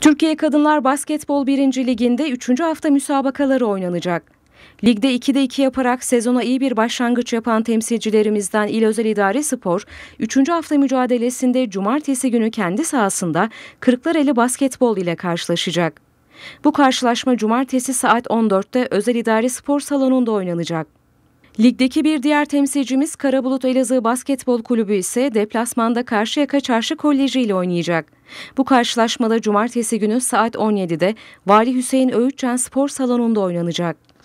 Türkiye Kadınlar Basketbol 1. Ligi'nde 3. hafta müsabakaları oynanacak. Ligde 2'de 2 yaparak sezona iyi bir başlangıç yapan temsilcilerimizden İl Özel İdare Spor, 3. hafta mücadelesinde cumartesi günü kendi sahasında Kırklareli Basketbol ile karşılaşacak. Bu karşılaşma cumartesi saat 14'te Özel İdare Spor Salonu'nda oynanacak. Ligdeki bir diğer temsilcimiz Karabulut Elazığ Basketbol Kulübü ise deplasmanda Karşıyaka Çarşı Koleji ile oynayacak. Bu karşılaşmada cumartesi günü saat 17'de Vali Hüseyin Öğütçen Spor Salonu'nda oynanacak.